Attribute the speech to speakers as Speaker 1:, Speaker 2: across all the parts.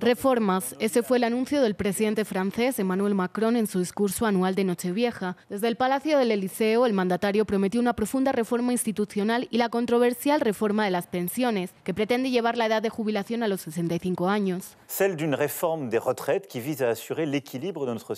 Speaker 1: Reformas, ese fue el anuncio del presidente francés Emmanuel Macron en su discurso anual de Nochevieja. Desde el Palacio del Eliseo, el mandatario prometió una profunda reforma institucional y la controversial reforma de las pensiones, que pretende llevar la edad de jubilación a los 65 años.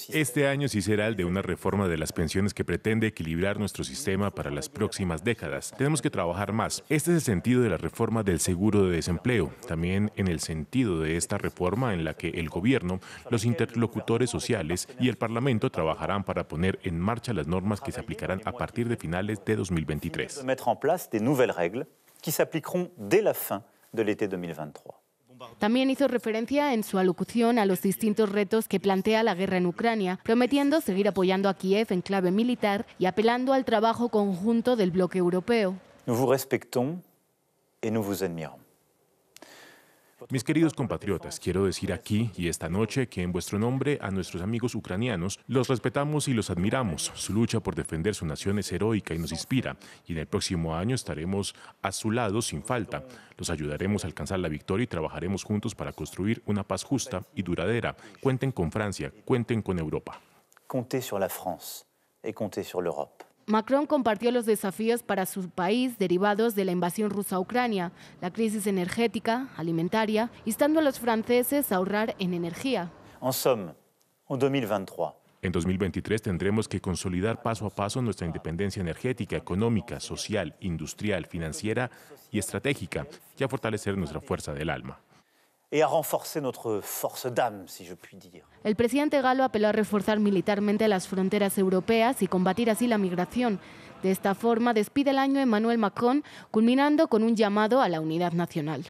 Speaker 2: Este año sí será el de una reforma de las pensiones que pretende equilibrar nuestro sistema para las próximas décadas. Tenemos que trabajar más. Este es el sentido de la reforma del seguro de desempleo, también en el sentido de esta reforma en la que el gobierno, los interlocutores sociales y el Parlamento trabajarán para poner en marcha las normas que se aplicarán a partir de finales de 2023.
Speaker 1: También hizo referencia en su alocución a los distintos retos que plantea la guerra en Ucrania, prometiendo seguir apoyando a Kiev en clave militar y apelando al trabajo conjunto del bloque europeo.
Speaker 2: Mis queridos compatriotas, quiero decir aquí y esta noche que en vuestro nombre a nuestros amigos ucranianos los respetamos y los admiramos. Su lucha por defender su nación es heroica y nos inspira, y en el próximo año estaremos a su lado sin falta. Los ayudaremos a alcanzar la victoria y trabajaremos juntos para construir una paz justa y duradera. Cuenten con Francia, cuenten con Europa. Contez sur la France et sur l'Europe.
Speaker 1: Macron compartió los desafíos para su país derivados de la invasión rusa a Ucrania, la crisis energética, alimentaria, instando a los franceses a ahorrar en energía.
Speaker 2: En 2023. 2023 tendremos que consolidar paso a paso nuestra independencia energética, económica, social, industrial, financiera y estratégica y a fortalecer nuestra fuerza del alma renforcer nuestra force si
Speaker 1: El presidente Galo apeló a reforzar militarmente las fronteras europeas y combatir así la migración. De esta forma despide el año Emmanuel Macron, culminando con un llamado a la unidad nacional.